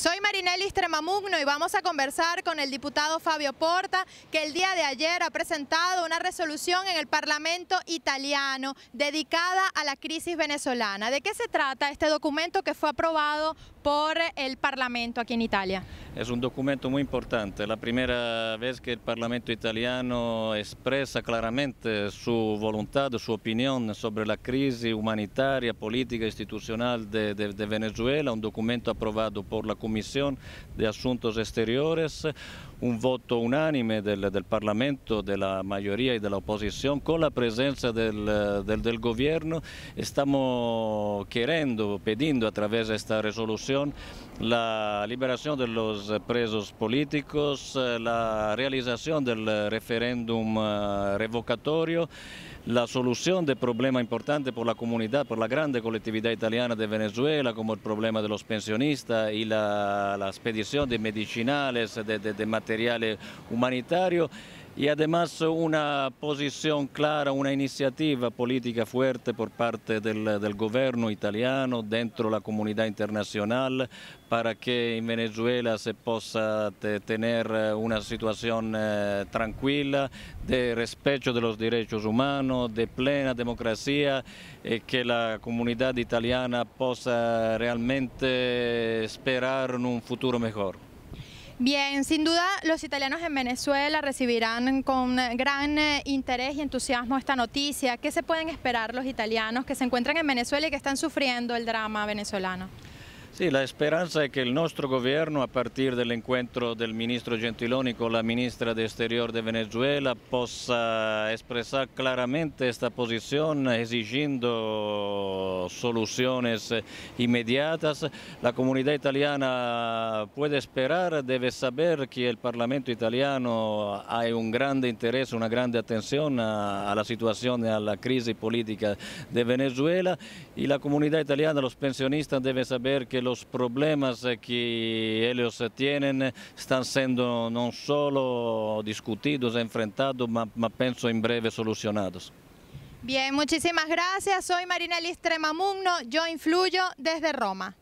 Soy Marinelli Tremamugno y vamos a conversar con el diputado Fabio Porta, que el día de ayer ha presentado una resolución en el Parlamento italiano dedicada a la crisis venezolana. ¿De qué se trata este documento que fue aprobado por el Parlamento aquí en Italia? È un documento molto importante, la prima vez che il Parlamento italiano expresa chiaramente su volontà, su opinione sulla crisi umanitaria, politica e istituzionale de, de, de, Venezuela, un documento approvato por la Commissione di Asuntos Exteriores, un voto unanime del, del Parlamento, della maggioria e y de con la presenza del, del, del gobierno. Stiamo chiedendo, pidiendo a través de la liberación de los presos políticos, la realización del referéndum eh, revocatorio, la solución de problemas importantes por la comunidad, por la grande colectividad italiana de Venezuela, como el problema de los pensionistas y la, la expedición de medicinales, de, de, de materiales humanitarios y además una posición clara, una iniciativa política fuerte por parte del, del, gobierno italiano dentro la comunidad internacional para que en Venezuela se possa tener una situación eh, tranquila de respeto de los derechos humanos, de plena democracia y que la comunidad italiana possa realmente esperar un futuro mejor. Bien, sin duda los italianos en Venezuela recibirán con gran eh, interés y entusiasmo esta noticia. ¿Qué se pueden esperar los italianos que se encuentran en Venezuela y que están sufriendo el drama venezolano? Sí, la esperanza es que el nostro gobierno a partir del encuentro del ministro Gentiloni con la ministra de exterior de Venezuela, possa expresar claramente esta posición exigiendo soluciones inmediatas La comunidad italiana puede esperar, debe saber que el Parlamento italiano ha un grande interés, una grande attenzione alla a la crisis política de Venezuela y la comunidad italiana, los pensionistas debe saber que los problemas que ellos tienen están siendo no solo discutidos, enfrentados, pero pienso en breve solucionados. Bien, muchísimas gracias. Soy Marina Listremamugno, yo influyo desde Roma.